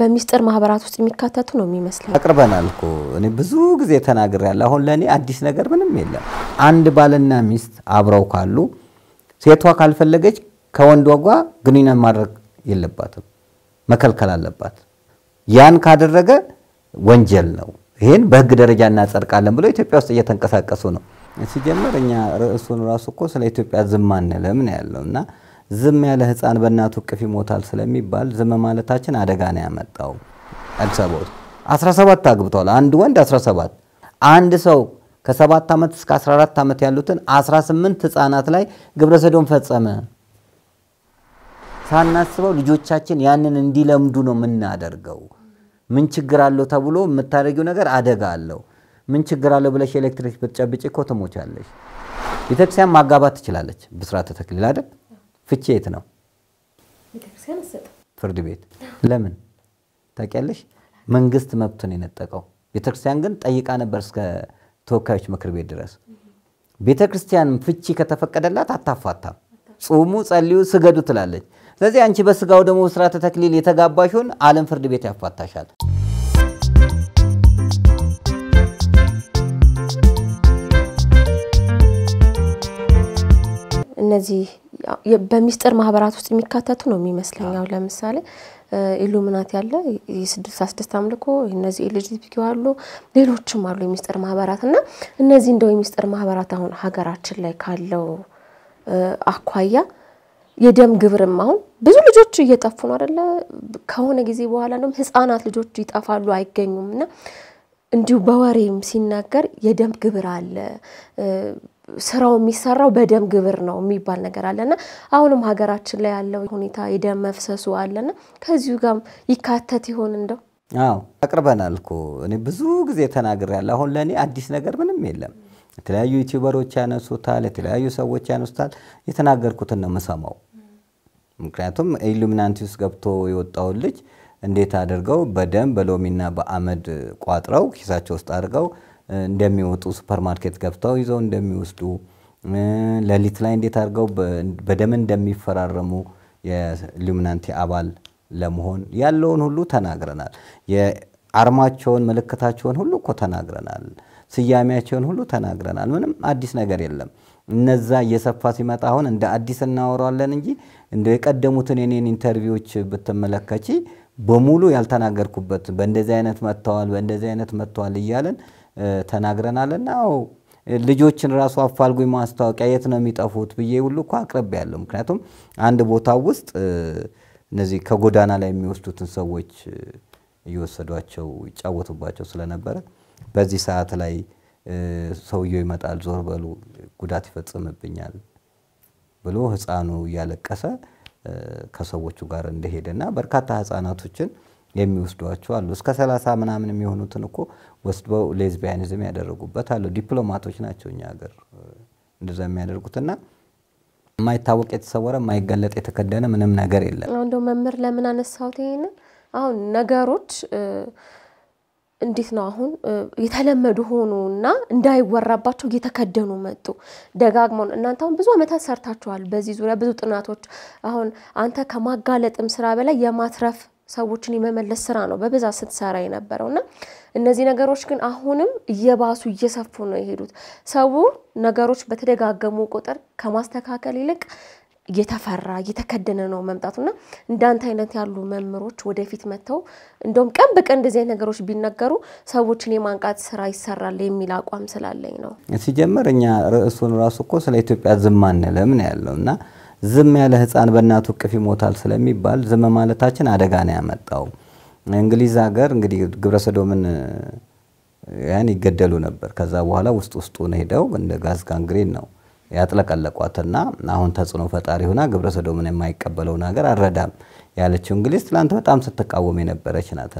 በሚስጥር ማህበራት ውስጥ የሚካተቱ ነው የሚመስለው። አቅርበናል እኮ እኔ ብዙ ጊዜ ተናግሬያለሁ። አሁን ለእኔ አዲስ ነገር ምንም የለም። አንድ ባልና ሚስት አብረው ካሉ ሴቷ ካልፈለገች ከወንዷ ጋር ግንኙነት ማድረግ የለባትም፣ መከልከል አለባት። ያን ካደረገ ወንጀል ነው። ይህን በህግ ደረጃ እናጸድቃለን ብለው ኢትዮጵያ ውስጥ እየተንቀሳቀሱ ነው። ሲጀመር እኛ ርዕሱን ራሱ እኮ ስለ ኢትዮጵያ ዝም አንልም ነው ያለው እና ዝም ያለ ህፃን በእናቱ እቅፍ ይሞታል ስለሚባል ዝም ማለታችን አደጋ ነው ያመጣው። አልሰቦት 17 አግብተዋል። አንድ ወንድ 17 አንድ ሰው ከ7 ዓመት እስከ 14 ዓመት ያሉትን 18 ህፃናት ላይ ግብረ ሰዶም ፈጸመ። ሳናስበው ልጆቻችን ያንን እንዲለምዱ ነው የምናደርገው። ምን ችግር አለው ተብሎ የምታደርጊው ነገር አደጋ አለው። ምን ችግር አለው ብለሽ ኤሌክትሪክ ብትጨብጭ እኮ ትሞቻለሽ። ቤተክርስቲያን ማጋባት ትችላለች። ብስራተ ተክሊል አይደል? ፍቺ የት ነው? ፍርድ ቤት። ለምን ታውቂያለሽ? መንግስት መብቱን የነጠቀው ቤተክርስቲያን ግን ጠይቃ ነበር እስከ ተወካዮች ምክር ቤት ድረስ። ቤተክርስቲያን ፍቺ ከተፈቀደላት አታፋታም። ጹሙ፣ ጸልዩ፣ ስገዱ ትላለች። ስለዚህ አንቺ በስጋው ደግሞ ስርዓተ ተክሊል የተጋባሽውን ዓለም ፍርድ ቤት ያፋታሻል። እነዚህ በሚስጥር ማህበራት ውስጥ የሚካተቱ ነው የሚመስለኛው። ለምሳሌ ኢሉምናት ያለ የስድስት አስደስት አምልኮ እነዚህ ኤልጂቢቲ አሉ፣ ሌሎችም አሉ የሚስጥር ማህበራት እና እነዚህ እንደው የሚስጥር ማህበራት አሁን ሀገራችን ላይ ካለው አኳያ የደም ግብርም አሁን ብዙ ልጆች እየጠፉ ነው አደለ? ከሆነ ጊዜ በኋላ እንደውም ህጻናት ልጆች ይጠፋሉ አይገኙም። እና እንዲሁ በወሬም ሲናገር የደም ግብር አለ ስራው የሚሰራው በደም ግብር ነው የሚባል ነገር አለና አሁንም ሀገራችን ላይ ያለው ሁኔታ የደም መፍሰሱ አለና ከዚሁ ጋር ይካተት ይሆን እንደው? አዎ አቅርበናል እኮ እኔ ብዙ ጊዜ ተናግሬያለሁ። አሁን ለእኔ አዲስ ነገር ምንም የለም። የተለያዩ ዩቲዩበሮች ያነሱታል፣ የተለያዩ ሰዎች ያነሱታል። የተናገርኩትን ነው የምሰማው። ምክንያቱም ኢሉሚናንቲ ውስጥ ገብቶ የወጣውን ልጅ እንዴት አድርገው በደም በሎሚና በአመድ ቋጥረው ኪሳቸው ውስጥ አድርገው እንደሚወጡ ሱፐርማርኬት ገብተው ይዘው እንደሚወስዱ ሌሊት ላይ እንዴት አድርገው በደም እንደሚፈራረሙ የኢሉሚናንቲ አባል ለመሆን ያለውን ሁሉ ተናግረናል። የአርማቸውን ምልክታቸውን ሁሉ እኮ ተናግረናል። ስያሜያቸውን ሁሉ ተናግረናል። ምንም አዲስ ነገር የለም። እነዛ እየሰፋ ሲመጣ አሁን እንደ አዲስ እናወራለን እንጂ እንደ የቀደሙትን የኔን ኢንተርቪዎች ብትመለከቺ በሙሉ ያልተናገርኩበት በእንደዚህ አይነት መጥተዋል፣ በእንደዚህ አይነት መጥተዋል እያለን ተናግረናል። እና ልጆችን ራሱ አፋልጉኝ ማስታወቂያ የት ነው የሚጠፉት ብዬ ሁሉ እኮ አቅርብ ያለው ምክንያቱም አንድ ቦታ ውስጥ እነዚህ ከጎዳና ላይ የሚወስዱትን ሰዎች እየወሰዷቸው ይጫወቱባቸው ስለነበረ በዚህ ሰዓት ላይ ሰውየው ይመጣል፣ ዞር በሉ ጉዳት ይፈጽምብኛል ብሎ ህፃኑ እያለቀሰ ከሰዎቹ ጋር እንደሄደና በርካታ ህፃናቶችን የሚወስዷቸው አሉ። እስከ ሰላሳ ምናምን የሚሆኑትን እኮ ወስደው ሌዝቢያኒዝም ያደረጉበት አሉ። ዲፕሎማቶች ናቸው እኛ ሀገር እንደዛ የሚያደርጉትና የማይታወቅ የተሰወረ የማይገለጥ የተከደነ ምንም ነገር የለም። እንደው መምህር ለምን አነሳሁት ይሄንን? አሁን ነገሮች እንዴት ነው አሁን የተለመዱ ሆኑ እና እንዳይወራባቸው እየተከደኑ መጡ። ደጋግመው እናንተ አሁን ብዙ ዓመታት ሰርታችኋል በዚህ ዙሪያ ብዙ ጥናቶች። አሁን አንተ ከማጋለጥም ስራ በላይ የማትረፍ ሰዎችን የመመለስ ስራ ነው በብዛት ስትሰራ የነበረው እና እነዚህ ነገሮች ግን አሁንም እየባሱ እየሰፉ ነው የሄዱት። ሰው ነገሮች በተደጋገሙ ቁጥር ከማስተካከል ይልቅ እየተፈራ እየተከደነ ነው መምጣቱና እንዳንተ አይነት ያሉ መምህሮች ወደፊት መጥተው እንደውም ቀን በቀን እንደዚህ ነገሮች ቢነገሩ ሰዎችን የማንቃት ስራ ይሰራል የሚል አቋም ስላለኝ ነው። ሲጀመር እኛ ርዕሱን ራሱ እኮ ስለ ኢትዮጵያ ዝም አንልም ነው ያለው እና ዝም ያለ ህፃን በእናቱ እቅፍ ይሞታል ስለሚባል ዝም ማለታችን አደጋ ነው ያመጣው። እንግሊዝ ሀገር እንግዲህ ግብረሰዶምን ያን ይገደሉ ነበር። ከዛ በኋላ ውስጥ ውስጡን ሄደው እንደ ጋዝ ጋንግሪን ነው ያጥለቀለቋትና አሁን ተጽዕኖ ፈጣሪ ሆና ሰዶምን የማይቀበለውን ሀገር አረዳም ያለችው እንግሊዝ ትላንት በጣም ስትቃወም የነበረች ናት።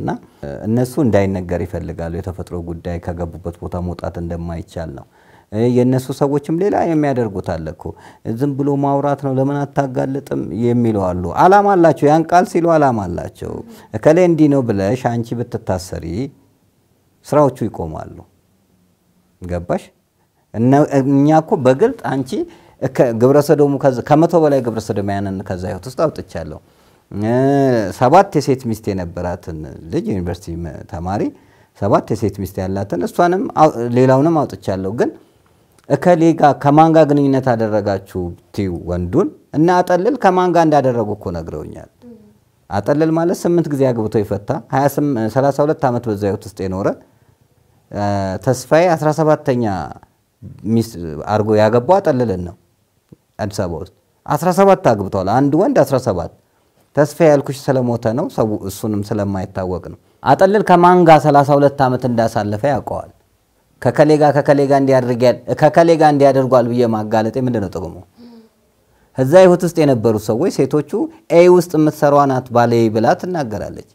እነሱ እንዳይነገር ይፈልጋሉ። የተፈጥሮ ጉዳይ ከገቡበት ቦታ መውጣት እንደማይቻል ነው። የእነሱ ሰዎችም ሌላ የሚያደርጉት አለ እኮ። ዝም ብሎ ማውራት ነው ለምን አታጋልጥም የሚለው አሉ። አላማ አላቸው። ያን ቃል ሲሉ አላማ አላቸው። እከሌ እንዲህ ነው ብለሽ አንቺ ብትታሰሪ ስራዎቹ ይቆማሉ። ገባሽ? እኛ እኮ በግልጥ አንቺ ግብረሰዶሙ ከመቶ በላይ ግብረ ከዛ ህይወት ውስጥ አውጥቻለሁ። ሰባት የሴት ሚስት የነበራትን ልጅ ዩኒቨርሲቲ ተማሪ ሰባት የሴት ሚስት ያላትን እሷንም ሌላውንም አውጥቻለሁ ግን እከሌ ጋር ከማን ግንኙነት አደረጋችሁ ትዩ ወንዱን እና አጠልል ከማን እንዳደረጉ እኮ ነግረውኛል። አጠልል ማለት ስምንት ጊዜ አግብቶ የፈታ 32 ዓመት በዛ ህይወት ውስጥ የኖረ ተስፋዬ 17ተኛ ሚስት አርጎ ያገባው አጠልልን ነው አዲስ አበባ ውስጥ 17 አግብተዋል። አንድ ወንድ 17 ተስፋ ያልኩሽ ስለሞተ ነው። ሰው እሱንም ስለማይታወቅ ነው። አጠልል ከማን ጋር 32 ዓመት እንዳሳለፈ ያውቀዋል። ከከሌጋ ከከሌጋ እንዲያደርጋል ከከሌጋ እንዲያደርጓል ብዬ ማጋለጤ ምንድነው ጥቅሙ? እዛ ይሁት ውስጥ የነበሩ ሰዎች ሴቶቹ ኤ ውስጥ የምትሰሯ ናት ባሌ ብላ ትናገራለች።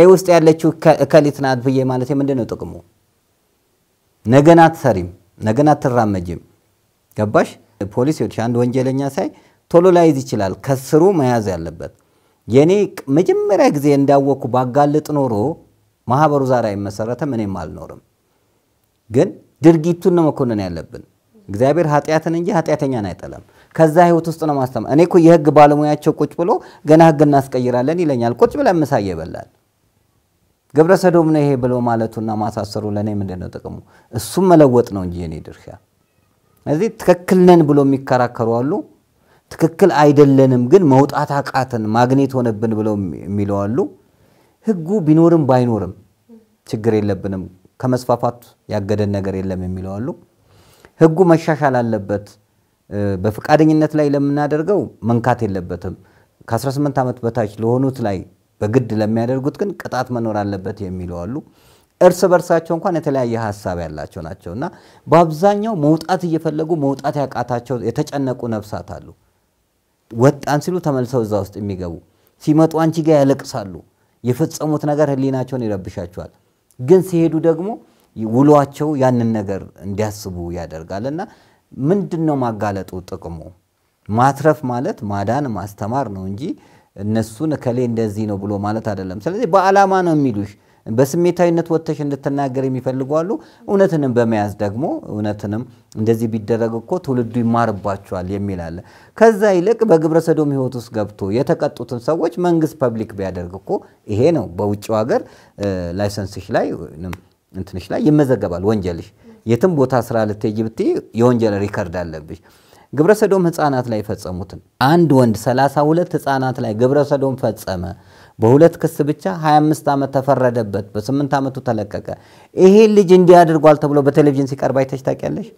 ኤ ውስጥ ያለችው እከሊት ናት ብዬ ማለት ምንድነው ጥቅሙ? ነገና አትሰሪም፣ ነገና አትራመጅም። ገባሽ? ፖሊስ ፖሊሲዎች አንድ ወንጀለኛ ሳይ ቶሎ ላይዝ ይችላል። ከስሩ መያዝ ያለበት የኔ መጀመሪያ ጊዜ እንዳወቅኩ ባጋልጥ ኖሮ ማህበሩ ዛሬ አይመሰረትም፣ እኔም አልኖርም። ግን ድርጊቱን ነው መኮንን ያለብን። እግዚአብሔር ኃጢአትን እንጂ ኃጢአተኛን አይጠላም። ከዛ ህይወት ውስጥ ነው ማስተማር። እኔ እኮ የህግ ባለሙያቸው ቁጭ ብሎ ገና ህግ እናስቀይራለን ይለኛል። ቁጭ ብለን ምሳ ይበላል ግብረ ሰዶም ነው ይሄ ብሎ ማለቱና ማሳሰሩ ለእኔ ምንድን ነው ጥቅሙ? እሱም መለወጥ ነው እንጂ የኔ ድርሻ። እዚህ ትክክል ነን ብሎ የሚከራከሩ አሉ። ትክክል አይደለንም ግን መውጣት አቃትን ማግኘት ሆነብን ብለው የሚለው አሉ። ህጉ ቢኖርም ባይኖርም ችግር የለብንም ከመስፋፋት ያገደን ነገር የለም የሚለው አሉ። ህጉ መሻሻል አለበት። በፈቃደኝነት ላይ ለምናደርገው መንካት የለበትም። ከ18 ዓመት በታች ለሆኑት ላይ በግድ ለሚያደርጉት ግን ቅጣት መኖር አለበት የሚለው አሉ። እርስ በርሳቸው እንኳን የተለያየ ሀሳብ ያላቸው ናቸው እና በአብዛኛው መውጣት እየፈለጉ መውጣት ያቃታቸው የተጨነቁ ነፍሳት አሉ። ወጣን ሲሉ ተመልሰው እዛ ውስጥ የሚገቡ ሲመጡ አንቺ ጋር ያለቅሳሉ። የፈጸሙት ነገር ህሊናቸውን ይረብሻቸዋል። ግን ሲሄዱ ደግሞ ውሏቸው ያንን ነገር እንዲያስቡ ያደርጋል እና ምንድን ነው ማጋለጡ ጥቅሙ? ማትረፍ ማለት ማዳን ማስተማር ነው እንጂ እነሱን እከሌ እንደዚህ ነው ብሎ ማለት አይደለም። ስለዚህ በዓላማ ነው የሚሉሽ በስሜታዊነት ወጥተሽ እንድትናገር የሚፈልጉ አሉ። እውነትንም በመያዝ ደግሞ እውነትንም እንደዚህ ቢደረግ እኮ ትውልዱ ይማርባቸዋል የሚል አለ። ከዛ ይልቅ በግብረ ሰዶም ህይወት ውስጥ ገብቶ የተቀጡትን ሰዎች መንግስት ፐብሊክ ቢያደርግ እኮ ይሄ ነው በውጭው ሀገር ላይሰንስሽ ላይ እንትንሽ ላይ ይመዘገባል ወንጀልሽ። የትም ቦታ ስራ ልትሄጂ ብትይ የወንጀል ሪከርድ አለብሽ። ግብረ ሰዶም ህፃናት ላይ ፈጸሙትን አንድ ወንድ 32 ህፃናት ላይ ግብረ ሰዶም ፈጸመ። በሁለት ክስ ብቻ 25 ዓመት ተፈረደበት። በስምንት ዓመቱ ተለቀቀ። ይሄ ልጅ እንዲህ አድርጓል ተብሎ በቴሌቪዥን ሲቀርብ አይተሽ ታውቂያለሽ?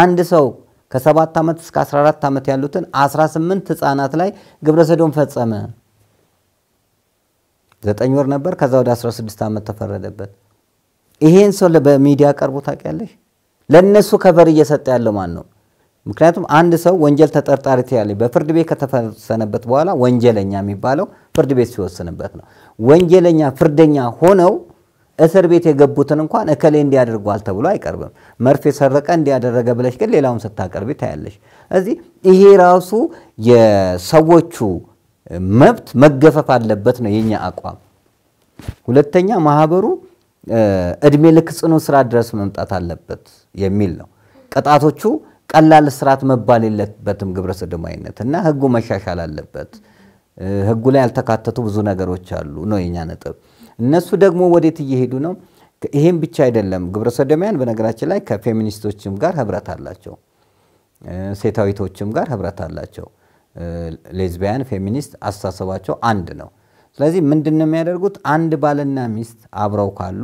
አንድ ሰው ከ7 ዓመት እስከ 14 ዓመት ያሉትን 18 ህፃናት ላይ ግብረሰዶም ፈጸመ። ዘጠኝ ወር ነበር። ከዛ ወደ 16 ዓመት ተፈረደበት። ይሄን ሰው በሚዲያ ቀርቦ ታውቂያለሽ? ለእነሱ ከበር እየሰጠ ያለው ማን ነው? ምክንያቱም አንድ ሰው ወንጀል ተጠርጣሪ ተያለ በፍርድ ቤት ከተፈሰነበት በኋላ ወንጀለኛ የሚባለው ፍርድ ቤት ሲወስንበት ነው። ወንጀለኛ ፍርደኛ ሆነው እስር ቤት የገቡትን እንኳን እከሌ እንዲያደርጓል ተብሎ አይቀርብም። መርፌ ሰረቀ እንዲያደረገ ብለሽ ግን ሌላውን ስታቀርቢ ታያለሽ። እዚህ ይሄ ራሱ የሰዎቹ መብት መገፈፍ አለበት ነው የኛ አቋም። ሁለተኛ ማህበሩ እድሜ ልክ ጽኑ ስራ ድረስ መምጣት አለበት የሚል ነው። ቅጣቶቹ ቀላል ስርዓት መባል የለበትም ግብረ ሰዶማዊነት እና ህጉ መሻሻል አለበት። ህጉ ላይ ያልተካተቱ ብዙ ነገሮች አሉ ነው የኛ ነጥብ። እነሱ ደግሞ ወዴት እየሄዱ ነው? ይሄም ብቻ አይደለም። ግብረ ሰዶማውያን በነገራችን ላይ ከፌሚኒስቶችም ጋር ህብረት አላቸው፣ ሴታዊቶችም ጋር ህብረት አላቸው። ሌዝቢያን፣ ፌሚኒስት አስተሳሰባቸው አንድ ነው። ስለዚህ ምንድን ነው የሚያደርጉት? አንድ ባልና ሚስት አብረው ካሉ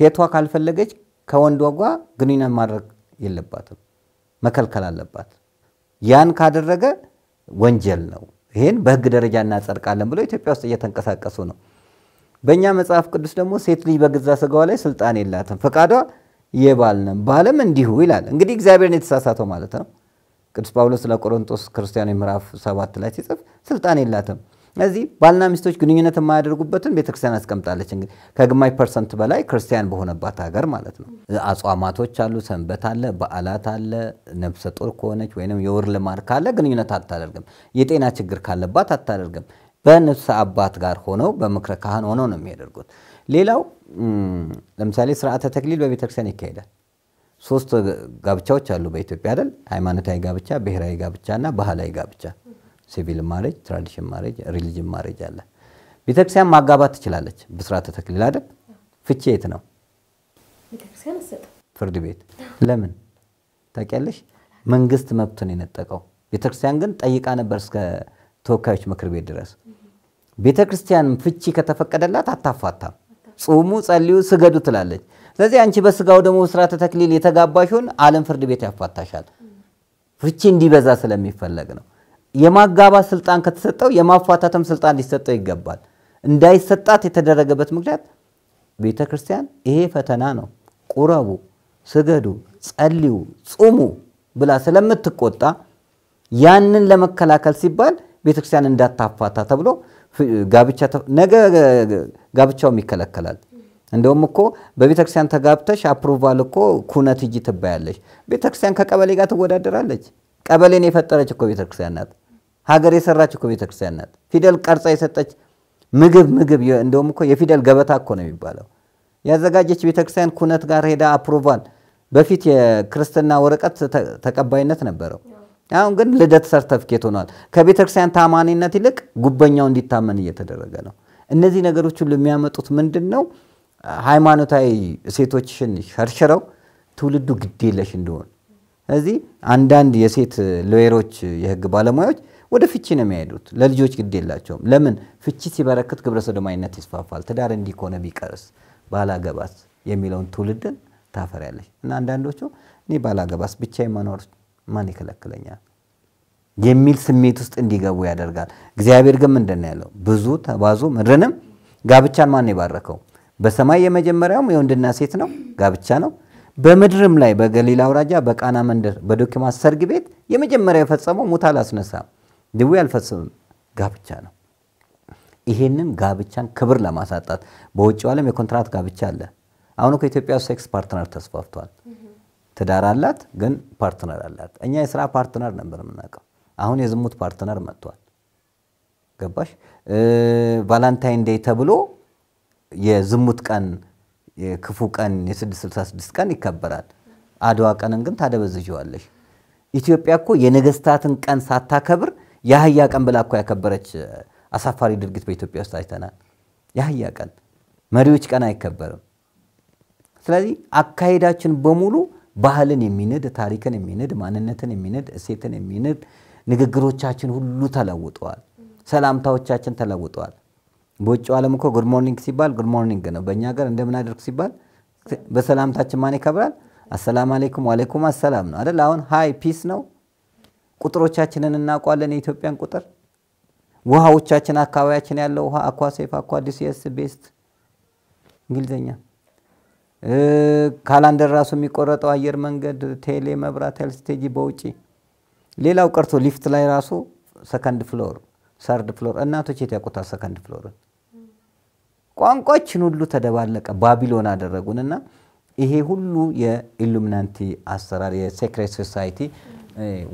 ሴቷ ካልፈለገች ከወንዷ ጋር ግንኙነት ማድረግ የለባትም። መከልከል አለባት። ያን ካደረገ ወንጀል ነው። ይህን በህግ ደረጃ እናጸድቃለን ብለው ኢትዮጵያ ውስጥ እየተንቀሳቀሱ ነው። በእኛ መጽሐፍ ቅዱስ ደግሞ ሴት ልጅ በገዛ ስጋዋ ላይ ስልጣን የላትም፣ ፈቃዷ የባል ነው፣ ባልም እንዲሁ ይላል። እንግዲህ እግዚአብሔርን የተሳሳተው ማለት ነው። ቅዱስ ጳውሎስ ለቆሮንቶስ ክርስቲያኖች ምዕራፍ ሰባት ላይ ሲጽፍ ስልጣን የላትም እዚህ ባልና ሚስቶች ግንኙነት የማያደርጉበትን ቤተክርስቲያን አስቀምጣለች። እንግዲህ ከግማሽ ፐርሰንት በላይ ክርስቲያን በሆነባት ሀገር ማለት ነው። አጽዋማቶች አሉ፣ ሰንበት አለ፣ በዓላት አለ። ነፍሰ ጡር ከሆነች ወይም የወር ልማድ ካለ ግንኙነት አታደርግም። የጤና ችግር ካለባት አታደርግም። በንፍሰ አባት ጋር ሆነው በምክረ ካህን ሆነው ነው የሚያደርጉት። ሌላው ለምሳሌ ስርዓተ ተክሊል በቤተክርስቲያን ይካሄዳል። ሶስት ጋብቻዎች አሉ በኢትዮጵያ አይደል? ሃይማኖታዊ ጋብቻ፣ ብሔራዊ ጋብቻ እና ባህላዊ ጋብቻ። ሲቪል ማሬጅ፣ ትራዲሽን ማሬጅ፣ ሪሊጅን ማሬጅ አለ። ቤተክርስቲያን ማጋባት ትችላለች ብስራተ ተክሊል አይደል? ፍቺ የት ነው? ፍርድ ቤት። ለምን ታውቂያለሽ? መንግስት መብቱን የነጠቀው ቤተክርስቲያን ግን ጠይቃ ነበር እስከ ተወካዮች ምክር ቤት ድረስ። ቤተክርስቲያን ፍቺ ከተፈቀደላት አታፋታም። ጹሙ፣ ጸልዩ፣ ስገዱ ትላለች። ስለዚህ አንቺ በስጋው ደግሞ ብስራተ ተክሊል የተጋባሽውን ዓለም ፍርድ ቤት ያፋታሻል። ፍቺ እንዲበዛ ስለሚፈለግ ነው። የማጋባት ስልጣን ከተሰጠው የማፋታተም ስልጣን ሊሰጠው ይገባል። እንዳይሰጣት የተደረገበት ምክንያት ቤተ ክርስቲያን ይሄ ፈተና ነው፣ ቁረቡ፣ ስገዱ፣ ጸልዩ፣ ጹሙ ብላ ስለምትቆጣ ያንን ለመከላከል ሲባል ቤተ ክርስቲያን እንዳታፋታ ተብሎ ነገ ጋብቻውም ይከለከላል። እንደውም እኮ በቤተክርስቲያን ተጋብተሽ አፕሩቫል እኮ ኩነት እጅ ትባያለሽ። ቤተክርስቲያን ከቀበሌ ጋር ትወዳደራለች። ቀበሌን የፈጠረች እኮ ቤተክርስቲያን ናት። ሀገር የሰራች እኮ ቤተክርስቲያን ናት። ፊደል ቀርጻ የሰጠች ምግብ ምግብ እንደውም እኮ የፊደል ገበታ እኮ ነው የሚባለው ያዘጋጀች ቤተክርስቲያን ኩነት ጋር ሄዳ አፕሮቫል በፊት የክርስትና ወረቀት ተቀባይነት ነበረው። አሁን ግን ልደት ሰርተፍኬት ሆኗል። ከቤተክርስቲያን ታማኒነት ይልቅ ጉበኛው እንዲታመን እየተደረገ ነው። እነዚህ ነገሮች ሁሉ የሚያመጡት ምንድን ነው? ሃይማኖታዊ ሴቶችን ሸርሽረው ትውልዱ ግዴለሽ እንደሆን። ስለዚህ አንዳንድ የሴት ሎየሮች የህግ ባለሙያዎች ወደ ፍቺ ነው የሚሄዱት። ለልጆች ግድ የላቸውም። ለምን ፍቺ ሲበረክት ግብረ ሰዶማዊነት ይስፋፋል። ትዳር እንዲህ ከሆነ ቢቀርስ ባላገባስ የሚለውን ትውልድን ታፈሪያለሽ። እና አንዳንዶቹ እኔ ባላገባስ ብቻ መኖር ማን ይከለክለኛል የሚል ስሜት ውስጥ እንዲገቡ ያደርጋል። እግዚአብሔር ግን ምንድን ነው ያለው? ብዙ ተባዙ፣ ምድርንም። ጋብቻን ማን የባረከው? በሰማይ የመጀመሪያውም የወንድና ሴት ነው፣ ጋብቻ ነው። በምድርም ላይ በገሊላ አውራጃ በቃና መንደር በዶኪማስ ሰርግ ቤት የመጀመሪያ የፈጸመው ሙት አላስነሳም። ድዌ አልፈጽምም ጋብቻ ነው። ይሄንን ጋብቻን ክብር ለማሳጣት በውጭው ዓለም የኮንትራት ጋብቻ አለ። አሁን እኮ ኢትዮጵያ ውስጥ ሴክስ ፓርትነር ተስፋፍቷል። ትዳር አላት፣ ግን ፓርትነር አላት። እኛ የስራ ፓርትነር ነበር የምናውቀው። አሁን የዝሙት ፓርትነር መጥቷል። ገባሽ? ቫላንታይን ዴይ ተብሎ የዝሙት ቀን የክፉ ቀን የ666 ቀን ይከበራል። አድዋ ቀንን ግን ታደበዝዥዋለሽ። ኢትዮጵያ እኮ የነገስታትን ቀን ሳታከብር የአህያ ቀን ብላ እኮ ያከበረች አሳፋሪ ድርጊት በኢትዮጵያ ውስጥ አይተናል። የአህያ ቀን መሪዎች ቀን አይከበርም። ስለዚህ አካሄዳችን በሙሉ ባህልን የሚንድ ታሪክን የሚንድ ማንነትን የሚንድ እሴትን የሚንድ ንግግሮቻችን ሁሉ ተለውጠዋል። ሰላምታዎቻችን ተለውጠዋል። በውጭው ዓለም እኮ ጉድ ሞርኒንግ ሲባል ጉድ ሞርኒንግ ነው። በእኛ ሀገር እንደምን ሲባል በሰላምታችን ማን ይከብራል? አሰላም አሌይኩም ዋሌኩም አሰላም ነው አይደል? አሁን ሃይ ፒስ ነው ቁጥሮቻችንን እናውቋለን። የኢትዮጵያን ቁጥር ውሃዎቻችን፣ አካባቢያችን ያለው ውሃ አኳ ሴፍ፣ አኳ ዲሲኤስ፣ ቤስት እንግሊዝኛ ካላንደር ራሱ የሚቆረጠው አየር መንገድ፣ ቴሌ፣ መብራት፣ ሄልዝ በውጪ ሌላው ቀርቶ ሊፍት ላይ ራሱ ሰከንድ ፍሎር ሰርድ ፍሎር እናቶች የት ያውቁታል ሰከንድ ፍሎርን? ቋንቋችን ሁሉ ተደባለቀ፣ ባቢሎን እና ይሄ ሁሉ የኢሉሚናንቲ አሰራር የሴክሬት ሶሳይቲ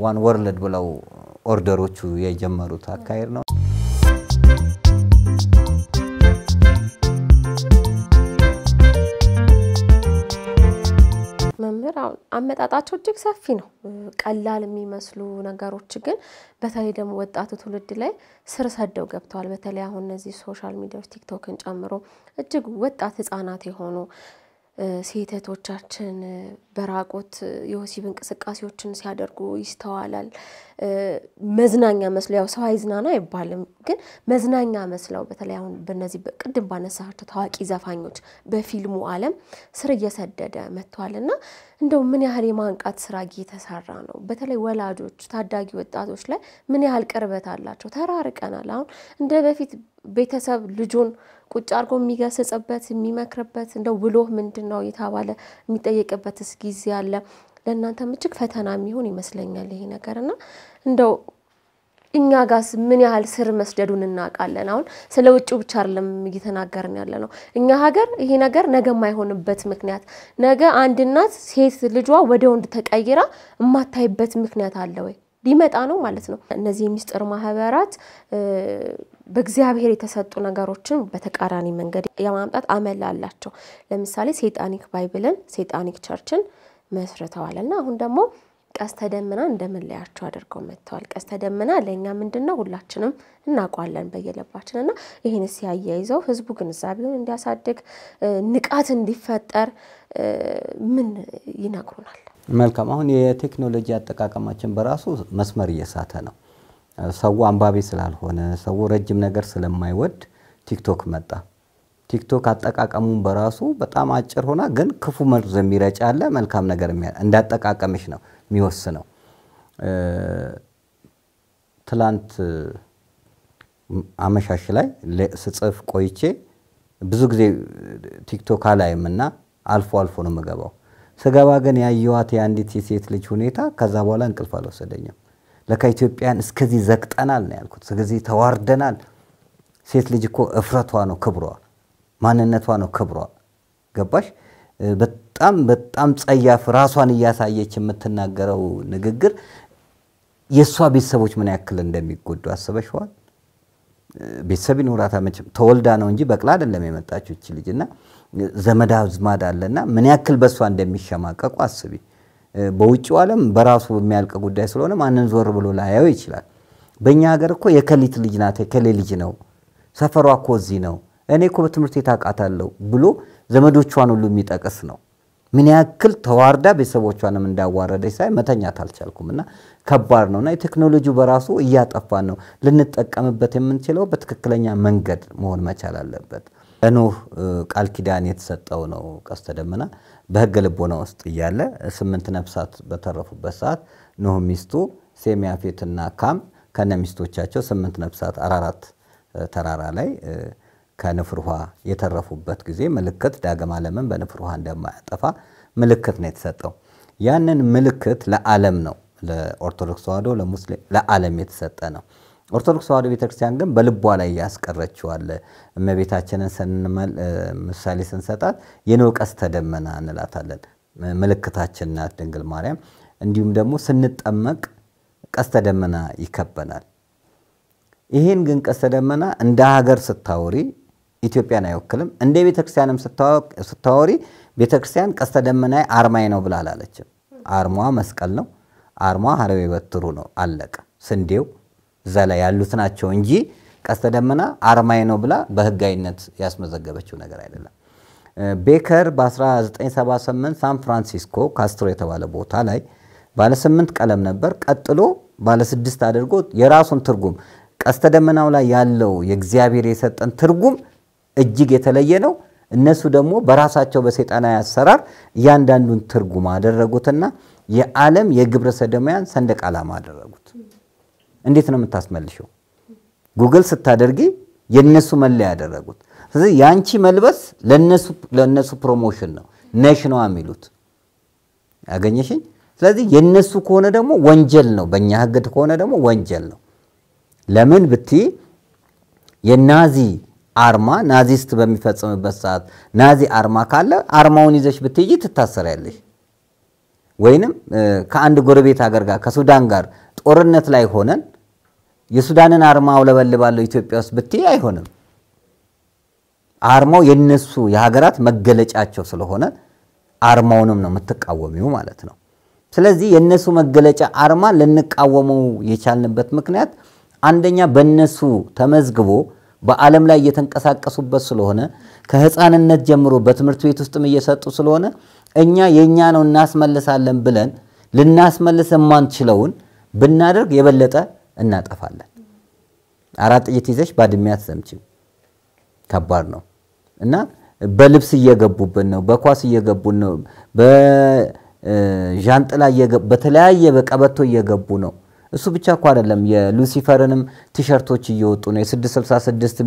ዋን ወርልድ ብለው ኦርደሮቹ የጀመሩት አካሄድ ነው። አመጣጣቸው እጅግ ሰፊ ነው። ቀላል የሚመስሉ ነገሮች ግን በተለይ ደግሞ ወጣቱ ትውልድ ላይ ስር ሰደው ገብተዋል። በተለይ አሁን እነዚህ ሶሻል ሚዲያዎች ቲክቶክን ጨምሮ እጅግ ወጣት ህጻናት የሆኑ ሴተቶቻችን በራቆት የወሲብ እንቅስቃሴዎችን ሲያደርጉ ይስተዋላል። መዝናኛ መስለው ያው ሰው አይዝናና አይባልም፣ ግን መዝናኛ መስለው በተለይ አሁን በነዚህ በቅድም ባነሳቸው ታዋቂ ዘፋኞች በፊልሙ ዓለም ስር እየሰደደ መጥቷል እና እንደው ምን ያህል የማንቃት ስራ እየተሰራ ነው? በተለይ ወላጆች ታዳጊ ወጣቶች ላይ ምን ያህል ቅርበት አላቸው? ተራርቀናል። አሁን እንደ በፊት ቤተሰብ ልጁን ቁጭ አድርጎ የሚገሰጽበት የሚመክርበት እንደ ውሎህ ምንድን ነው የተባለ የሚጠየቅበትስ ጊዜ አለ። ለእናንተም እጅግ ፈተና የሚሆን ይመስለኛል ይሄ ነገር እና እንደው እኛ ጋስ ምን ያህል ስር መስደዱን እናውቃለን። አሁን ስለ ውጭ ብቻ አይደለም እየተናገርን ያለ ነው። እኛ ሀገር ይሄ ነገር ነገ የማይሆንበት ምክንያት ነገ አንድ እናት ሴት ልጇ ወደ ወንድ ተቀይራ የማታይበት ምክንያት አለ ወይ? ሊመጣ ነው ማለት ነው። እነዚህ የሚስጥር ማህበራት በእግዚአብሔር የተሰጡ ነገሮችን በተቃራኒ መንገድ የማምጣት አመል አላቸው። ለምሳሌ ሴጣኒክ ባይብልን፣ ሴጣኒክ ቸርችን መስርተዋል እና አሁን ደግሞ ቀስተ ደመና እንደምንለያቸው አድርገው መጥተዋል። ቀስተ ደመና ለእኛ ምንድን ነው? ሁላችንም እናውቋለን በየለባችን እና ይህን ሲያያይዘው ህዝቡ ግንዛቤውን እንዲያሳድግ ንቃት እንዲፈጠር ምን ይነግሩናል? መልካም። አሁን የቴክኖሎጂ አጠቃቀማችን በራሱ መስመር እየሳተ ነው። ሰው አንባቢ ስላልሆነ ሰው ረጅም ነገር ስለማይወድ ቲክቶክ መጣ። ቲክቶክ አጠቃቀሙን በራሱ በጣም አጭር ሆና ግን ክፉ መርዝ የሚረጭ አለ፣ መልካም ነገር እንዳጠቃቀምሽ ነው የሚወስነው። ትላንት አመሻሽ ላይ ስጽፍ ቆይቼ ብዙ ጊዜ ቲክቶክ አላይም እና አልፎ አልፎ ነው የምገባው። ስገባ ግን ያየኋት የአንዲት የሴት ልጅ ሁኔታ ከዛ በኋላ እንቅልፍ አልወሰደኝም። ለካ ኢትዮጵያን እስከዚህ ዘግጠናል ነው ያልኩት። ስለዚህ ተዋርደናል። ሴት ልጅ እኮ እፍረቷ ነው ክብሯ፣ ማንነቷ ነው ክብሯ። ገባሽ? በጣም በጣም ጸያፍ ራሷን እያሳየች የምትናገረው ንግግር የእሷ ቤተሰቦች ምን ያክል እንደሚጎዱ አስበሽዋል? ቤተሰብ ይኖራታ መቼም ተወልዳ ነው እንጂ በቅላ አይደለም የመጣችው እች ልጅና ዘመድ አዝማድ አለና ምን ያክል በእሷ እንደሚሸማቀቁ አስቢ። በውጭው ዓለም በራሱ የሚያልቅ ጉዳይ ስለሆነ ማንን ዞር ብሎ ላያየው ይችላል። በእኛ ሀገር እኮ የከሊት ልጅ ናት፣ የከሌ ልጅ ነው፣ ሰፈሯ እኮ እዚህ ነው፣ እኔ እኮ በትምህርት ቤት አውቃታለሁ ብሎ ዘመዶቿን ሁሉ የሚጠቅስ ነው። ምን ያክል ተዋርዳ ቤተሰቦቿንም እንዳዋረደች ሳይ መተኛት አልቻልኩም። እና ከባድ ነው። እና የቴክኖሎጂው በራሱ እያጠፋን ነው። ልንጠቀምበት የምንችለው በትክክለኛ መንገድ መሆን መቻል አለበት። ለኖህ ቃል ኪዳን የተሰጠው ነው ቀስተ ደመና በህገ ልቦና ውስጥ እያለ ስምንት ነፍሳት በተረፉበት ሰዓት ኖህ ሚስቱ ሴም ያፌትና ካም ከነ ሚስቶቻቸው ስምንት ነፍሳት አራራት ተራራ ላይ ከንፍር ውሃ የተረፉበት ጊዜ ምልክት ዳግም ዓለምን በንፍር ውሃ እንደማያጠፋ ምልክት ነው የተሰጠው። ያንን ምልክት ለዓለም ነው ለኦርቶዶክስ ተዋዶ ለሙስሊም ለዓለም የተሰጠ ነው። ኦርቶዶክስ ተዋሕዶ ቤተክርስቲያን ግን በልቧ ላይ ያስቀረችዋል። እመቤታችንን ምሳሌ ስንሰጣት የነው ቀስተ ደመና እንላታለን። ምልክታችን ናት ድንግል ማርያም። እንዲሁም ደግሞ ስንጠመቅ ቀስተ ደመና ይከበናል። ይሄን ግን ቀስተ ደመና እንደ ሀገር ስታወሪ ኢትዮጵያን አይወክልም። እንደ ቤተክርስቲያንም ስታወሪ ቤተክርስቲያን ቀስተ ደመና አርማዬ ነው ብላ አላለችም። አርሟ መስቀል ነው። አርሟ ሀረዌ በትሩ ነው። አለቀ። ስንዴው እዛ ላይ ያሉት ናቸው እንጂ ቀስተ ደመና አርማዬ ነው ብላ በህጋዊነት ያስመዘገበችው ነገር አይደለም። ቤከር በ1978 ሳን ፍራንሲስኮ ካስትሮ የተባለ ቦታ ላይ ባለ ስምንት ቀለም ነበር። ቀጥሎ ባለ ስድስት አድርጎ የራሱን ትርጉም ቀስተ ደመናው ላይ ያለው የእግዚአብሔር የሰጠን ትርጉም እጅግ የተለየ ነው። እነሱ ደግሞ በራሳቸው በሰይጣናዊ አሰራር እያንዳንዱን ትርጉም አደረጉትና የዓለም የግብረ ሰዶማውያን ሰንደቅ ዓላማ አደረጉት። እንዴት ነው የምታስመልሽው? ጉግል ስታደርጊ የነሱ መለያ ያደረጉት። ስለዚህ የአንቺ መልበስ ለነሱ ፕሮሞሽን ነው፣ ነሽ ነው የሚሉት። ያገኘሽኝ? ስለዚህ የነሱ ከሆነ ደግሞ ወንጀል ነው፣ በእኛ ህግ ከሆነ ደግሞ ወንጀል ነው። ለምን ብቲ የናዚ አርማ ናዚስት በሚፈጽምበት ሰዓት ናዚ አርማ ካለ አርማውን ይዘሽ ብትይ ትታሰሪያለሽ። ወይንም ከአንድ ጎረቤት ሀገር ጋር ከሱዳን ጋር ጦርነት ላይ ሆነን የሱዳንን አርማ አውለበልባለሁ ኢትዮጵያ ውስጥ ብትይ አይሆንም። አርማው የነሱ የሀገራት መገለጫቸው ስለሆነ አርማውንም ነው የምትቃወሚው ማለት ነው። ስለዚህ የእነሱ መገለጫ አርማ ልንቃወመው የቻልንበት ምክንያት አንደኛ በእነሱ ተመዝግቦ በዓለም ላይ እየተንቀሳቀሱበት ስለሆነ ከህፃንነት ጀምሮ በትምህርት ቤት ውስጥም እየሰጡ ስለሆነ እኛ የእኛ ነው እናስመልሳለን ብለን ልናስመልስ የማንችለውን ብናደርግ የበለጠ እናጠፋለን። አራት ጥይት ይዘሽ ባድሚያት አትሰምችም። ከባድ ነው እና በልብስ እየገቡብን ነው፣ በኳስ እየገቡን ነው፣ በዣንጥላ በተለያየ በቀበቶ እየገቡ ነው። እሱ ብቻ እኮ አይደለም። የሉሲፈርንም ቲሸርቶች እየወጡ ነው። የ666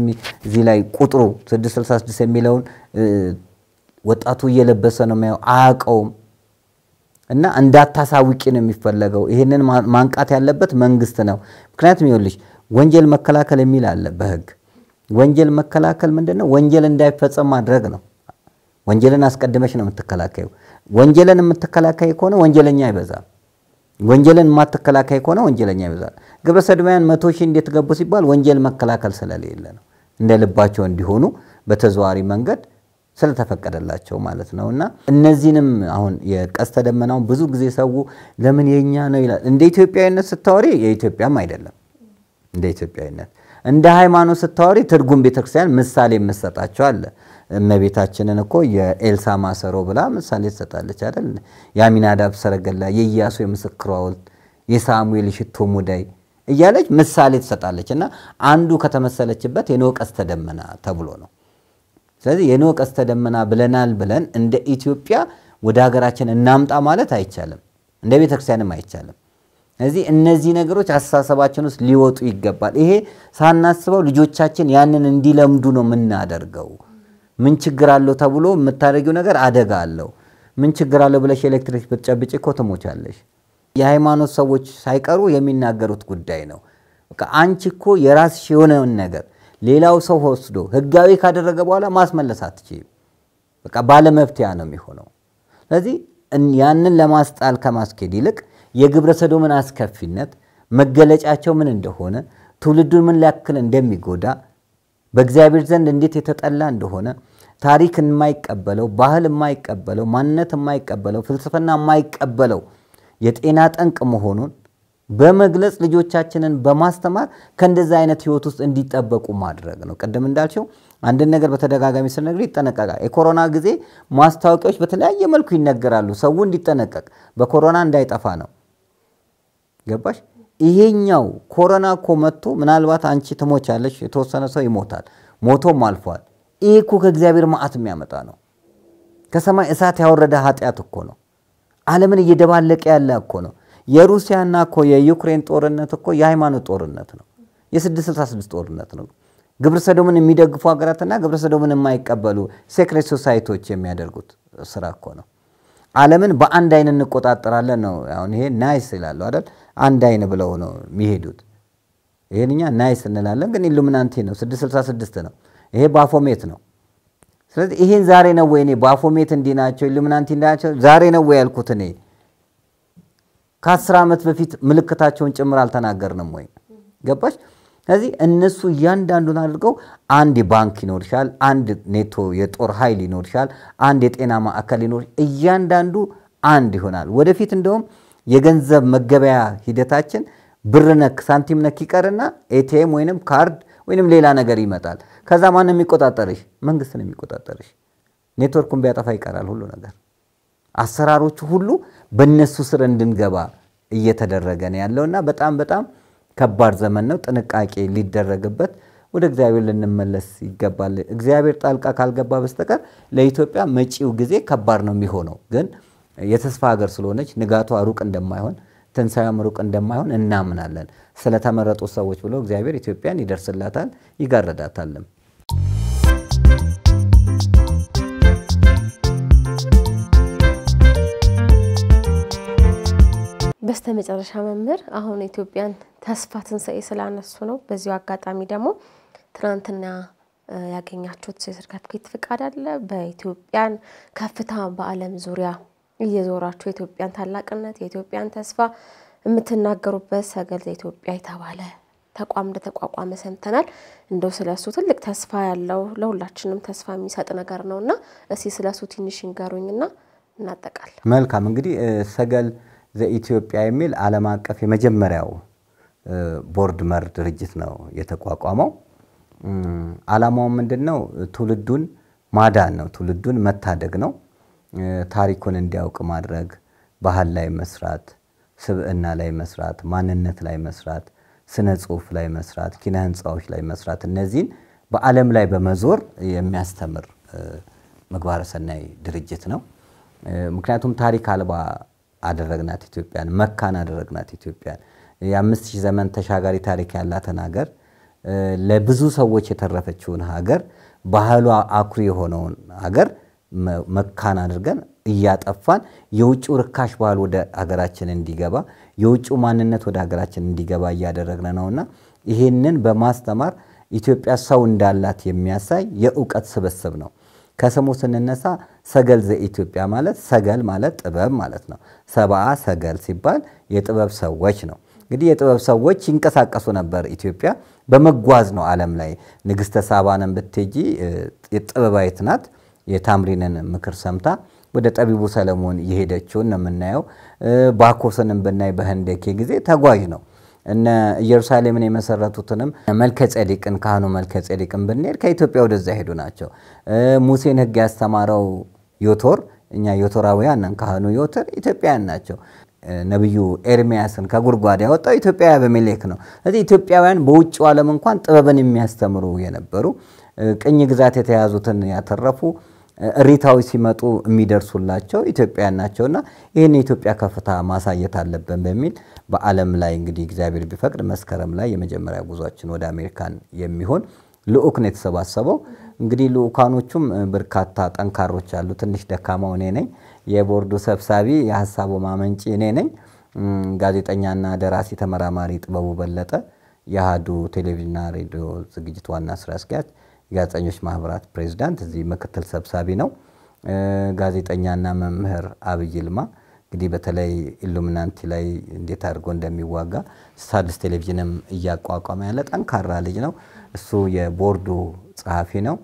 እዚህ ላይ ቁጥሩ 666 የሚለውን ወጣቱ እየለበሰ ነው የሚያየው፣ አያውቀውም። እና እንዳታሳውቂ ነው የሚፈለገው። ይህንን ማንቃት ያለበት መንግስት ነው። ምክንያቱም ይኸውልሽ ወንጀል መከላከል የሚል አለ በህግ። ወንጀል መከላከል ምንድን ነው? ወንጀል እንዳይፈጸም ማድረግ ነው። ወንጀልን አስቀድመሽ ነው የምትከላከዩ። ወንጀልን የምትከላከይ ከሆነ ወንጀለኛ አይበዛም። ወንጀልን የማትከላከይ ከሆነ ወንጀለኛ ይበዛል። ግብረ መቶ ሺህ እንዴት ገቡ ሲባል ወንጀል መከላከል ስለሌለ ነው። እንደ ልባቸው እንዲሆኑ በተዘዋዋሪ መንገድ ስለተፈቀደላቸው ማለት ነው። እና እነዚህንም አሁን የቀስተ ደመናውን ብዙ ጊዜ ሰው ለምን የኛ ነው ይላል። እንደ ኢትዮጵያዊነት ስታወሪ የኢትዮጵያም አይደለም። እንደ ኢትዮጵያዊነት እንደ ሃይማኖት ስታወሪ ትርጉም ቤተክርስቲያን ምሳሌ የምትሰጣቸው አለ። እመቤታችንን እኮ የኤልሳ ማሰሮ ብላ ምሳሌ ትሰጣለች አይደል? የአሚናዳብ ሰረገላ፣ የኢያሱ የምስክሩ ሐውልት፣ የሳሙኤል ሽቶ ሙዳይ እያለች ምሳሌ ትሰጣለች። እና አንዱ ከተመሰለችበት የኖህ ቀስተ ደመና ተብሎ ነው ስለዚህ የኖህ ቀስተ ደመና ብለናል ብለን እንደ ኢትዮጵያ ወደ ሀገራችን እናምጣ ማለት አይቻልም፣ እንደ ቤተ ክርስቲያንም አይቻልም። ስለዚህ እነዚህ ነገሮች አስተሳሰባችን ውስጥ ሊወጡ ይገባል። ይሄ ሳናስበው ልጆቻችን ያንን እንዲለምዱ ነው የምናደርገው። ምን ችግር አለው ተብሎ የምታደርጊው ነገር አደጋ አለው። ምን ችግር አለው ብለሽ ኤሌክትሪክ ብትጨብጭ እኮ ትሞቻለሽ። የሃይማኖት ሰዎች ሳይቀሩ የሚናገሩት ጉዳይ ነው። አንቺ እኮ የራስሽ የሆነውን ነገር ሌላው ሰው ወስዶ ህጋዊ ካደረገ በኋላ ማስመለስ አትችልም። በቃ ባለመፍትያ ነው የሚሆነው። ስለዚህ ያንን ለማስጣል ከማስኬድ ይልቅ የግብረ ሰዶምን አስከፊነት መገለጫቸው ምን እንደሆነ ትውልዱን ምን ሊያክል እንደሚጎዳ በእግዚአብሔር ዘንድ እንዴት የተጠላ እንደሆነ ታሪክ የማይቀበለው ባህል የማይቀበለው ማንነት የማይቀበለው ፍልስፍና የማይቀበለው የጤና ጠንቅ መሆኑን በመግለጽ ልጆቻችንን በማስተማር ከእንደዚህ አይነት ህይወት ውስጥ እንዲጠበቁ ማድረግ ነው። ቅድም እንዳልቸው አንድን ነገር በተደጋጋሚ ስነግር ይጠነቀቃል። የኮሮና ጊዜ ማስታወቂያዎች በተለያየ መልኩ ይነገራሉ። ሰው እንዲጠነቀቅ በኮሮና እንዳይጠፋ ነው። ገባሽ? ይሄኛው ኮሮና እኮ መጥቶ ምናልባት አንቺ ትሞቻለሽ፣ የተወሰነ ሰው ይሞታል፣ ሞቶም አልፏል። ይህ እኮ ከእግዚአብሔር መዓት የሚያመጣ ነው። ከሰማይ እሳት ያወረደ ኃጢአት እኮ ነው። ዓለምን እየደባለቀ ያለ እኮ ነው። የሩሲያና እኮ የዩክሬን ጦርነት እኮ የሃይማኖት ጦርነት ነው። የ666 ጦርነት ነው። ግብረ ሰዶምን የሚደግፉ ሀገራትና ግብረ ሰዶምን የማይቀበሉ ሴክሬት ሶሳይቲዎች የሚያደርጉት ስራ እኮ ነው። ዓለምን በአንድ አይን እንቆጣጠራለን ነው። አሁን ይሄ ናይስ ይላሉ አይደል? አንድ አይን ብለው ነው የሚሄዱት። ይህን እኛ ናይስ እንላለን፣ ግን ኢሉሚናንቲ ነው። 666 ነው። ይሄ ባፎሜት ነው። ስለዚህ ይሄን ዛሬ ነው ወይ እኔ ባፎሜት እንዲህ ናቸው ኢሉሚናንቲ እንዲህ ናቸው ዛሬ ነው ወይ ያልኩት እኔ ከአስር ዓመት በፊት ምልክታቸውን ጭምር አልተናገርንም ወይ? ገባሽ? ስለዚህ እነሱ እያንዳንዱን አድርገው አንድ ባንክ ይኖርሻል፣ አንድ ኔቶ የጦር ኃይል ይኖርሻል፣ አንድ የጤና ማዕከል ይኖር፣ እያንዳንዱ አንድ ይሆናል። ወደፊት እንደውም የገንዘብ መገበያ ሂደታችን ብር ነክ ሳንቲም ነክ ይቀርና ኤቲኤም ወይንም ካርድ ወይንም ሌላ ነገር ይመጣል። ከዛ ማን የሚቆጣጠርሽ? መንግስት ነው የሚቆጣጠርሽ። ኔትወርኩን ቢያጠፋ ይቀራል ሁሉ ነገር። አሰራሮቹ ሁሉ በእነሱ ስር እንድንገባ እየተደረገ ነው ያለውና በጣም በጣም ከባድ ዘመን ነው። ጥንቃቄ ሊደረግበት ወደ እግዚአብሔር ልንመለስ ይገባል። እግዚአብሔር ጣልቃ ካልገባ በስተቀር ለኢትዮጵያ መጪው ጊዜ ከባድ ነው የሚሆነው። ግን የተስፋ ሀገር ስለሆነች ንጋቷ ሩቅ እንደማይሆን ትንሣኤም ሩቅ እንደማይሆን እናምናለን። ስለተመረጡ ሰዎች ብሎ እግዚአብሔር ኢትዮጵያን ይደርስላታል፣ ይጋረዳታልም። በስተመጨረሻ መምህር አሁን ኢትዮጵያን ተስፋ ትንሰኤ ስላነሱ ነው። በዚሁ አጋጣሚ ደግሞ ትናንትና ያገኛችሁት የሰርተፍኬት ፍቃድ አለ። በኢትዮጵያን ከፍታ በዓለም ዙሪያ እየዞራችሁ የኢትዮጵያን ታላቅነት የኢትዮጵያን ተስፋ የምትናገሩበት ሰገል ዘኢትዮጵያ የተባለ ተቋም እንደተቋቋመ ሰምተናል። እንደው ስለሱ ትልቅ ተስፋ ያለው ለሁላችንም ተስፋ የሚሰጥ ነገር ነውና እስኪ ስለሱ ትንሽ ይንገሩኝና እናጠቃል። መልካም እንግዲህ ሰገል ዘኢትዮጵያ የሚል ዓለም አቀፍ የመጀመሪያው ቦርድ መር ድርጅት ነው የተቋቋመው። ዓላማው ምንድን ነው? ትውልዱን ማዳን ነው። ትውልዱን መታደግ ነው። ታሪኩን እንዲያውቅ ማድረግ፣ ባህል ላይ መስራት፣ ስብዕና ላይ መስራት፣ ማንነት ላይ መስራት፣ ስነ ጽሁፍ ላይ መስራት፣ ኪነ ህንፃዎች ላይ መስራት፣ እነዚህን በዓለም ላይ በመዞር የሚያስተምር ምግባረ ሰናይ ድርጅት ነው። ምክንያቱም ታሪክ አልባ አደረግናት ኢትዮጵያን፣ መካን አደረግናት ኢትዮጵያን። የአምስት ሺህ ዘመን ተሻጋሪ ታሪክ ያላትን ሀገር ለብዙ ሰዎች የተረፈችውን ሀገር ባህሉ አኩሪ የሆነውን ሀገር መካን አድርገን እያጠፋን የውጭው ርካሽ ባህል ወደ ሀገራችን እንዲገባ የውጭው ማንነት ወደ ሀገራችን እንዲገባ እያደረግን ነውና ይህንን በማስተማር ኢትዮጵያ ሰው እንዳላት የሚያሳይ የእውቀት ስብስብ ነው። ከስሙ ስንነሳ ሰገል ዘኢትዮጵያ ማለት ሰገል ማለት ጥበብ ማለት ነው። ሰብአ ሰገል ሲባል የጥበብ ሰዎች ነው። እንግዲህ የጥበብ ሰዎች ይንቀሳቀሱ ነበር። ኢትዮጵያ በመጓዝ ነው ዓለም ላይ ንግሥተ ሳባንን ብትጂ የጥበባዊት ናት። የታምሪንን ምክር ሰምታ ወደ ጠቢቡ ሰለሞን የሄደችውን ነው የምናየው። ባኮስንም ብናይ በህንደኬ ጊዜ ተጓዥ ነው። እነ ኢየሩሳሌምን የመሰረቱትንም መልከ ጼዴቅን ካህኑ መልከ ጼዴቅን ብንሄድ ከኢትዮጵያ ወደዛ ሄዱ ናቸው። ሙሴን ሕግ ያስተማረው ዮቶር እኛ ዮቶራውያንን ካህኑ ዮቶር ኢትዮጵያውያን ናቸው። ነቢዩ ኤርሚያስን ከጉድጓድ ያወጣው ኢትዮጵያ አቤሜሌክ ነው። ስለዚህ ኢትዮጵያውያን በውጭው ዓለም እንኳን ጥበብን የሚያስተምሩ የነበሩ ቅኝ ግዛት የተያዙትን ያተረፉ እሪታዊ ሲመጡ የሚደርሱላቸው ኢትዮጵያውያን ናቸውና ይህን የኢትዮጵያ ከፍታ ማሳየት አለብን በሚል በዓለም ላይ እንግዲህ እግዚአብሔር ቢፈቅድ መስከረም ላይ የመጀመሪያ ጉዟችን ወደ አሜሪካን የሚሆን ልዑክ ነው የተሰባሰበው። እንግዲህ ልዑካኖቹም በርካታ ጠንካሮች አሉ። ትንሽ ደካማው እኔ ነኝ። የቦርዱ ሰብሳቢ የሀሳቡ ማመንጭ እኔ ነኝ። ጋዜጠኛና ደራሲ ተመራማሪ ጥበቡ በለጠ፣ የአህዱ ቴሌቪዥንና ሬዲዮ ዝግጅት ዋና ስራ አስኪያጅ፣ የጋዜጠኞች ማህበራት ፕሬዚዳንት፣ እዚህ ምክትል ሰብሳቢ ነው። ጋዜጠኛና መምህር አብይ ይልማ እንግዲህ በተለይ ኢሉሚናንቲ ላይ እንዴት አድርጎ እንደሚዋጋ ስታድስ ቴሌቪዥንም እያቋቋመ ያለ ጠንካራ ልጅ ነው። እሱ የቦርዱ ጸሐፊ ነው።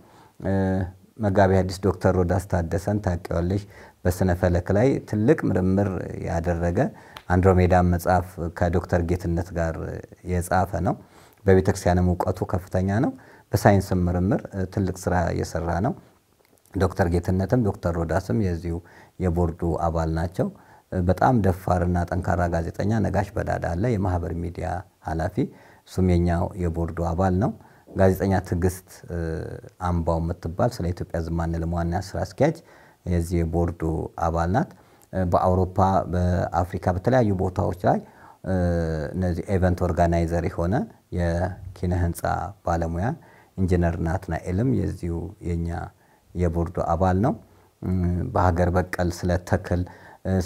መጋቢ አዲስ ዶክተር ሮዳስ ታደሰን ታውቂዋለሽ። በስነ ፈለክ ላይ ትልቅ ምርምር ያደረገ አንድሮሜዳ መጽሐፍ ከዶክተር ጌትነት ጋር የጻፈ ነው። በቤተክርስቲያንም እውቀቱ ከፍተኛ ነው። በሳይንስም ምርምር ትልቅ ስራ የሰራ ነው። ዶክተር ጌትነትም ዶክተር ሮዳስም የዚሁ የቦርዱ አባል ናቸው። በጣም ደፋርና ጠንካራ ጋዜጠኛ ነጋሽ በዳዳ አለ፣ የማህበር ሚዲያ ኃላፊ እሱም የኛው የቦርዱ አባል ነው። ጋዜጠኛ ትዕግስት አምባው የምትባል ስለ ኢትዮጵያ ዝማን ልም ዋና ስራ አስኪያጅ የዚህ የቦርዱ አባል ናት። በአውሮፓ በአፍሪካ በተለያዩ ቦታዎች ላይ እነዚህ ኤቨንት ኦርጋናይዘር የሆነ የኪነ ህንፃ ባለሙያ ኢንጂነር ናትናኤልም የዚሁ የኛ የቦርዱ አባል ነው። በሀገር በቀል ስለ ተክል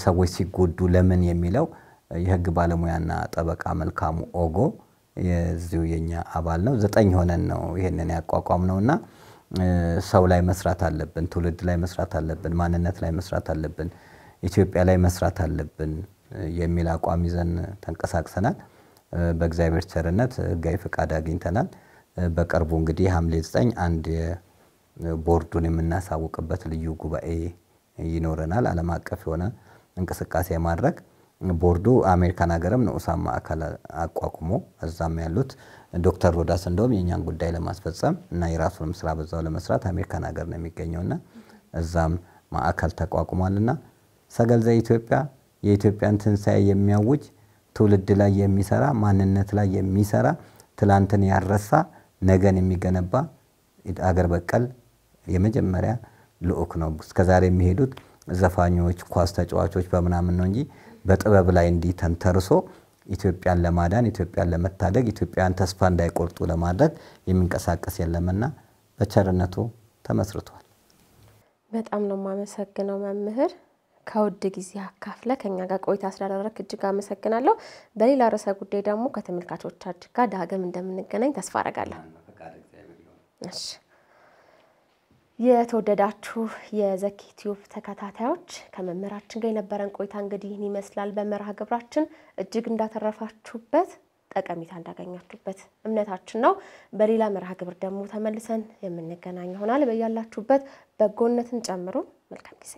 ሰዎች ሲጎዱ ለምን የሚለው የህግ ባለሙያና ጠበቃ መልካሙ ኦጎ የዚሁ የኛ አባል ነው። ዘጠኝ ሆነን ነው ይሄንን ያቋቋም ነው እና ሰው ላይ መስራት አለብን፣ ትውልድ ላይ መስራት አለብን፣ ማንነት ላይ መስራት አለብን፣ ኢትዮጵያ ላይ መስራት አለብን የሚል አቋም ይዘን ተንቀሳቅሰናል። በእግዚአብሔር ቸርነት ህጋዊ ፈቃድ አግኝተናል። በቅርቡ እንግዲህ ሐምሌ ዘጠኝ አንድ ቦርዱን የምናሳውቅበት ልዩ ጉባኤ ይኖረናል። ዓለም አቀፍ የሆነ እንቅስቃሴ ማድረግ ቦርዱ አሜሪካን ሀገርም ንዑሳን ማዕከል አቋቁሞ እዛም ያሉት ዶክተር ሮዳስ እንደውም የእኛን ጉዳይ ለማስፈጸም እና የራሱንም ስራ በዛው ለመስራት አሜሪካን ሀገር ነው የሚገኘውና እዛም ማዕከል ተቋቁሟልና ሰገል ኢትዮጵያ የኢትዮጵያን ትንሣኤ የሚያውጅ ትውልድ ላይ የሚሰራ ማንነት ላይ የሚሰራ ትላንትን ያረሳ ነገን የሚገነባ አገር በቀል የመጀመሪያ ልዑክ ነው። እስከዛሬ የሚሄዱት ዘፋኞች፣ ኳስ ተጫዋቾች በምናምን ነው እንጂ በጥበብ ላይ እንዲህ ተንተርሶ ኢትዮጵያን ለማዳን ኢትዮጵያን ለመታደግ ኢትዮጵያን ተስፋ እንዳይቆርጡ ለማድረግ የሚንቀሳቀስ የለምና በቸርነቱ ተመስርቷል። በጣም ነው የማመሰግነው መምህር። ከውድ ጊዜ አካፍለ ከኛ ጋር ቆይታ ስላደረግ እጅግ አመሰግናለሁ። በሌላ ርዕሰ ጉዳይ ደግሞ ከተመልካቾቻችን ጋር ዳግም እንደምንገናኝ ተስፋ አረጋለሁ። እሺ የተወደዳችሁ የዘኪ ቲዩብ ተከታታዮች ከመምህራችን ጋር የነበረን ቆይታ እንግዲህ ይህን ይመስላል። በመርሃ ግብራችን እጅግ እንዳተረፋችሁበት፣ ጠቀሜታ እንዳገኛችሁበት እምነታችን ነው። በሌላ መርሃ ግብር ደግሞ ተመልሰን የምንገናኝ ይሆናል። በያላችሁበት በጎነትን ጨምሩ። መልካም ጊዜ